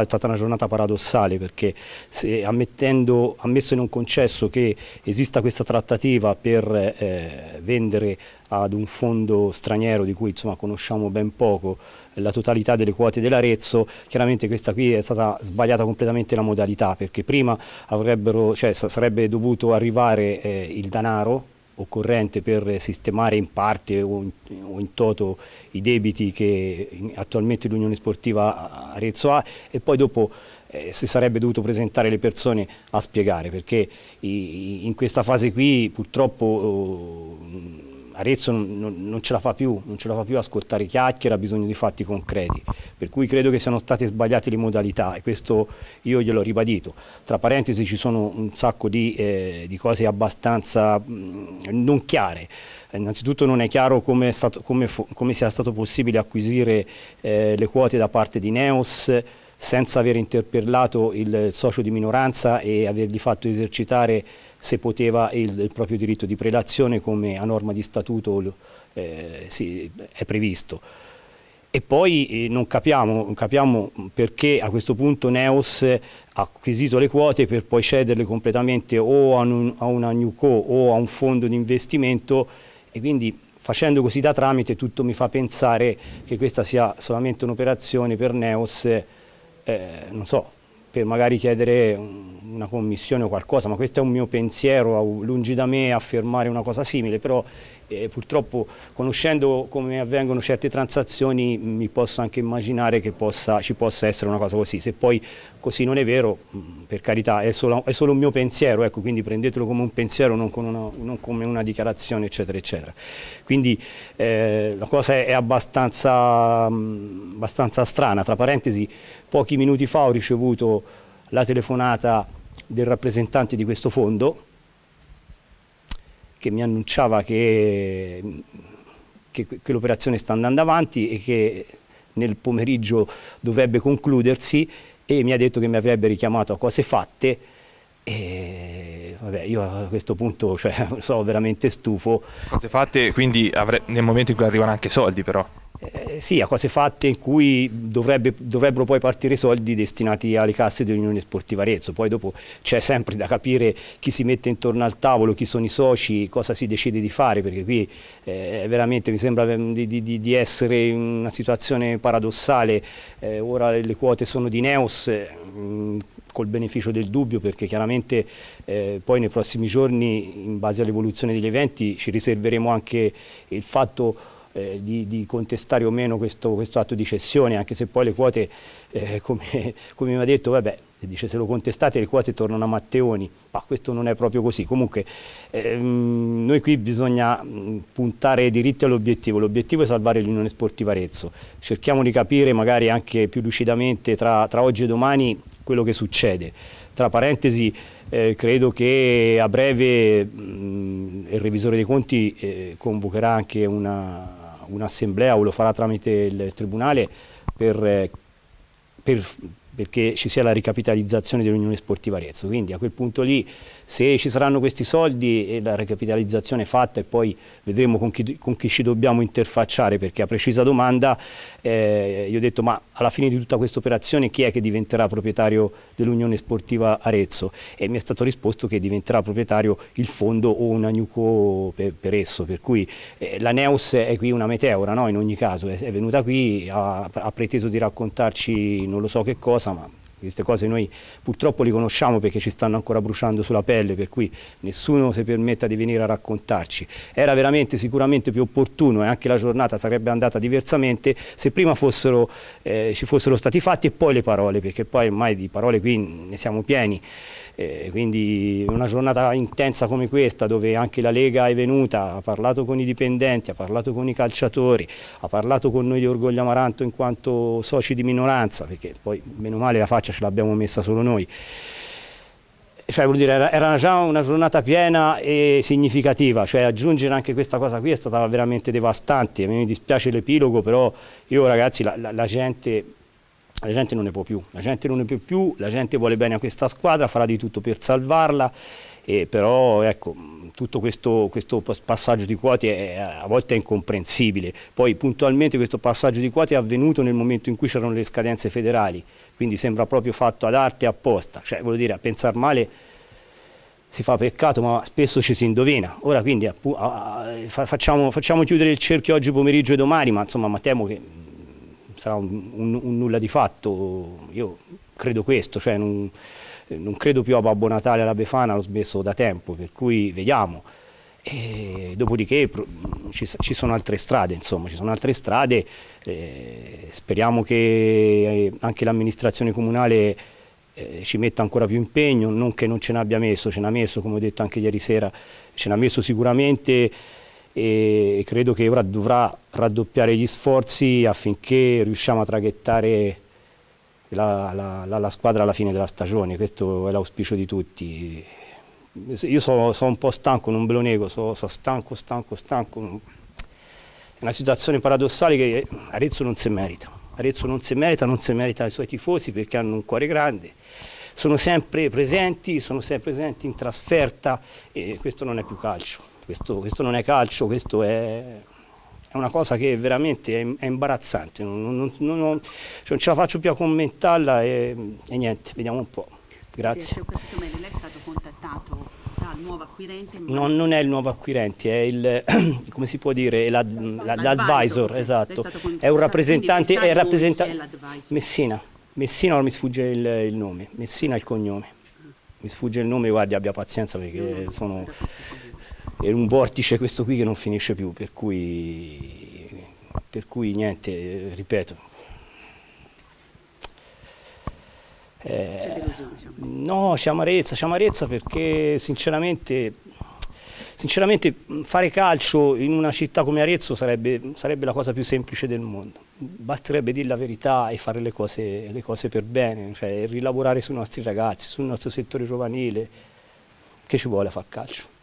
È stata una giornata paradossale perché ammesso in un concesso che esista questa trattativa per eh, vendere ad un fondo straniero di cui insomma, conosciamo ben poco la totalità delle quote dell'Arezzo, chiaramente questa qui è stata sbagliata completamente la modalità perché prima cioè, sarebbe dovuto arrivare eh, il denaro occorrente per sistemare in parte o in, toto i debiti che attualmente l'Unione Sportiva Arezzo ha e poi dopo eh, si sarebbe dovuto presentare le persone a spiegare perché in questa fase qui purtroppo oh, Arezzo non, non, ce la fa più, non ce la fa più ascoltare chiacchiere, ha bisogno di fatti concreti, per cui credo che siano state sbagliate le modalità e questo io gliel'ho ribadito. Tra parentesi ci sono un sacco di, eh, di cose abbastanza mh, mm, non chiare. Innanzitutto non è chiaro come, è stato, come, come sia stato possibile acquisire eh, le quote da parte di Neos senza aver interpellato il socio di minoranza e avergli fatto esercitare se poteva il, il proprio diritto di prelazione come a norma di statuto eh, sì, è previsto. E poi eh, non capiamo, capiamo, perché a questo punto Neos ha acquisito le quote per poi cederle completamente o a, un, a una Newco o a un fondo di investimento e quindi facendo così da tramite tutto mi fa pensare che questa sia solamente un'operazione per Neos, eh, non so, per magari chiedere un, una commissione o qualcosa, ma questo è un mio pensiero, lungi da me affermare una cosa simile, però eh, purtroppo conoscendo come avvengono certe transazioni mi posso anche immaginare che possa, ci possa essere una cosa così, se poi così non è vero, mm, per carità, è solo, è solo un mio pensiero, ecco, quindi prendetelo come un pensiero, non, una, non, come una dichiarazione, eccetera, eccetera. Quindi eh, la cosa è, è abbastanza, mh, mm, abbastanza strana, tra parentesi, pochi minuti fa ho ricevuto la telefonata del rappresentante di questo fondo che mi annunciava che, che, che l'operazione sta andando avanti e che nel pomeriggio dovrebbe concludersi e mi ha detto che mi avrebbe richiamato a cose fatte e vabbè, io a questo punto cioè, sono veramente stufo. Cose fatte, quindi nel momento in cui arrivano anche soldi però sì, a cose fatte in cui dovrebbe, dovrebbero poi partire i soldi destinati alle casse dell'Unione Sportiva Arezzo, poi dopo c'è sempre da capire chi si mette intorno al tavolo, chi sono i soci, cosa si decide di fare, perché qui eh, veramente mi sembra ehm, di, di, di, essere in una situazione paradossale, eh, ora le quote sono di Neos, eh, mh, col beneficio del dubbio perché chiaramente eh, poi nei prossimi giorni in base all'evoluzione degli eventi ci riserveremo anche il fatto eh, di, di, contestare o meno questo, questo, atto di cessione, anche se poi le quote, eh, come, come, mi ha detto, vabbè, dice se lo contestate le quote tornano a Matteoni, ma questo non è proprio così. Comunque ehm, noi qui bisogna puntare diritti all'obiettivo, l'obiettivo è salvare l'Unione Sportiva Arezzo. Cerchiamo di capire magari anche più lucidamente tra, tra oggi e domani quello che succede. Tra parentesi, eh, credo che a breve mh, il revisore dei conti eh, convocherà anche una, un'assemblea o lo farà tramite il Tribunale per, eh, per perché ci sia la ricapitalizzazione dell'Unione Sportiva Arezzo. Quindi a quel punto lì se ci saranno questi soldi e la ricapitalizzazione fatta e poi vedremo con chi, con chi ci dobbiamo interfacciare perché a precisa domanda eh, io ho detto ma alla fine di tutta questa operazione chi è che diventerà proprietario dell'Unione Sportiva Arezzo? E mi è stato risposto che diventerà proprietario il fondo o un agnuco per, per, esso, per cui eh, la Neus è qui una meteora no? in ogni caso, è, è venuta qui, ha, ha preteso di raccontarci non lo so che cosa, sama. Queste cose noi purtroppo le conosciamo perché ci stanno ancora bruciando sulla pelle, per cui nessuno si permetta di venire a raccontarci. Era veramente sicuramente più opportuno e anche la giornata sarebbe andata diversamente se prima fossero, eh, ci fossero stati fatti e poi le parole, perché poi ormai di parole qui ne siamo pieni. Eh, quindi una giornata intensa come questa dove anche la Lega è venuta, ha parlato con i dipendenti, ha parlato con i calciatori, ha parlato con noi di Orgoglio Amaranto in quanto soci di minoranza, perché poi meno male la faccia faccia ce l'abbiamo messa solo noi. Cioè, vuol dire, era, era, già una giornata piena e significativa, cioè, aggiungere anche questa cosa qui è stata veramente devastante, A mi dispiace l'epilogo, però io ragazzi la, la, la, gente, la, gente... non ne può più, la gente non ne può più, la gente vuole bene a questa squadra, farà di tutto per salvarla, e però ecco, tutto questo, questo, passaggio di quote è, a volte è incomprensibile. Poi puntualmente questo passaggio di quote è avvenuto nel momento in cui c'erano le scadenze federali, quindi sembra proprio fatto ad arte apposta, cioè voglio dire a pensare male si fa peccato ma spesso ci si indovina, ora quindi facciamo, facciamo chiudere il cerchio oggi pomeriggio e domani, ma insomma ma temo che sarà un, un, un nulla di fatto, io credo questo, cioè non, non credo più a Babbo Natale alla Befana, l'ho smesso da tempo, per cui vediamo. E dopodiché ci, sono altre strade, insomma, ci sono altre strade, eh, speriamo che eh, anche l'amministrazione comunale eh, ci metta ancora più impegno, non che non ce n'abbia messo, ce n'ha messo come ho detto anche ieri sera, ce n'ha messo sicuramente e credo che ora dovrà raddoppiare gli sforzi affinché riusciamo a traghettare la, la, la, la squadra alla fine della stagione, questo è l'auspicio di tutti io sono, sono, un po' stanco, non ve lo nego, sono, sono stanco, stanco, stanco. È una situazione paradossale che Arezzo non si merita. Arezzo non si merita, non si merita i suoi tifosi perché hanno un cuore grande. Sono sempre presenti, sono sempre presenti in trasferta e questo non è più calcio. Questo, questo non è calcio, questo è, è una cosa che veramente è, è imbarazzante. Non, non, non, non, cioè, ce la faccio più a commentarla e, e niente, vediamo un po'. Grazie. Sì, nuovo acquirente? Ma... Non, non, è il nuovo acquirente, è il, come si può dire, l'advisor, esatto. È un rappresentante, è rappresentante... Messina, Messina, non mi sfugge il, il nome, Messina è il cognome. Mi sfugge il nome, guardi, abbia pazienza perché eh, sono... È un vortice questo qui che non finisce più, per cui, per cui niente, eh, ripeto, Eh, c'è delusione? No, c'è amarezza, c'è amarezza perché sinceramente, sinceramente, fare calcio in una città come Arezzo sarebbe, sarebbe, la cosa più semplice del mondo. Basterebbe dire la verità e fare le cose, le cose per bene, cioè rilavorare sui nostri ragazzi, sul nostro settore giovanile, che ci vuole a far calcio.